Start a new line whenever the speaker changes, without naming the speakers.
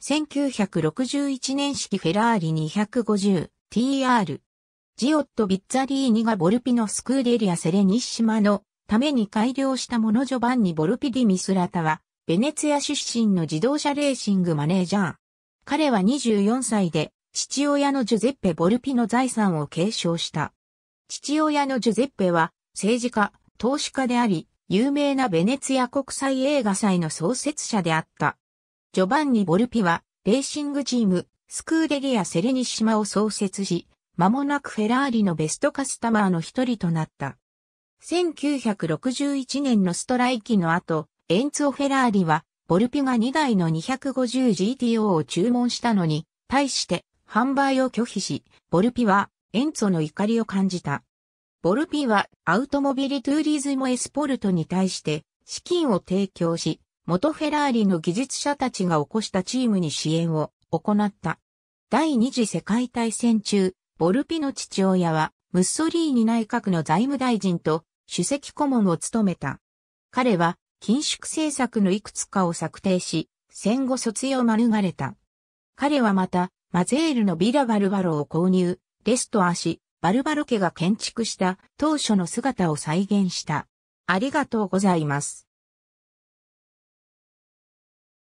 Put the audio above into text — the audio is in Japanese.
1961年式フェラーリ 250TR。ジオット・ビッツァリーニがボルピのスクーデリア・セレニッシマのために改良したものジョバンニ・ボルピディ・ミスラタは、ベネツィア出身の自動車レーシングマネージャー。彼は24歳で、父親のジュゼッペ・ボルピの財産を継承した。父親のジュゼッペは、政治家、投資家であり、有名なベネツィア国際映画祭の創設者であった。ジョバンニ・ボルピは、レーシングチーム、スクーデリア・セレニシマを創設し、間もなくフェラーリのベストカスタマーの一人となった。1961年のストライキの後、エンツォ・フェラーリは、ボルピが2台の 250GTO を注文したのに、対して販売を拒否し、ボルピはエンツォの怒りを感じた。ボルピはアウトモビリトゥーリズムエスポルトに対して資金を提供し、元フェラーリの技術者たちが起こしたチームに支援を行った。第二次世界大戦中、ボルピの父親は、ムッソリーニ内閣の財務大臣と首席顧問を務めた。彼は、緊縮政策のいくつかを策定し、戦後卒業を免れた。彼はまた、マゼールのビラバルバロを購入、レストアし、バルバロ家が建築した当初の姿を再現した。ありがとうございま
す。